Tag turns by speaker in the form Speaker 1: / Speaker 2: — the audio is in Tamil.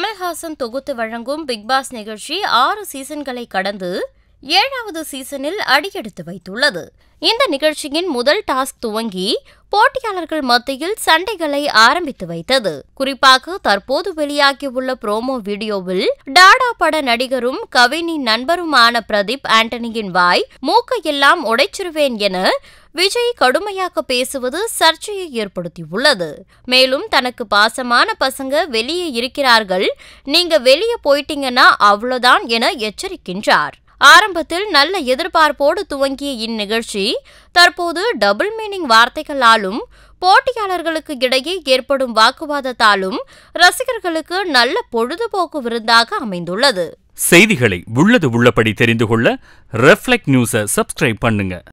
Speaker 1: கமல்ஹாசன் தொகுத்து வழங்கும் பிக்பாஸ் நிகழ்ச்சி ஆறு சீசன்களை கடந்து ஏழாவது சீசனில் அடியெடுத்து வைத்துள்ளது இந்த நிகழ்ச்சியின் முதல் டாஸ்க் துவங்கி போட்டியாளர்கள் மத்தியில் சண்டைகளை ஆரம்பித்து வைத்தது குறிப்பாக தற்போது வெளியாகியுள்ள புரோமோ வீடியோவில் டாடா பட நடிகரும் கவினின் நண்பருமான பிரதீப் ஆண்டனியின் வாய் மூக்கையெல்லாம் உடைச்சிருவேன் என விஜய் கடுமையாக பேசுவது சர்ச்சையை ஏற்படுத்தியுள்ளது மேலும் தனக்கு பாசமான பசங்க வெளியே இருக்கிறார்கள் நீங்க வெளியே போயிட்டீங்கன்னா அவ்வளோதான் என எச்சரிக்கின்றார் ஆரம்பத்தில் நல்ல எதிர்பார்ப்போடு துவங்கிய இந்நிகழ்ச்சி தற்போது டபுள் மீனிங் வார்த்தைகளாலும் போட்டியாளர்களுக்கு இடையே ஏற்படும் வாக்குவாதத்தாலும் ரசிகர்களுக்கு நல்ல பொழுதுபோக்கு விருந்தாக அமைந்துள்ளது
Speaker 2: செய்திகளை உள்ளது உள்ளபடி தெரிந்து கொள்ள ரெஃப்ளெக்ட் நியூஸை சப்ஸ்கிரைப் பண்ணுங்க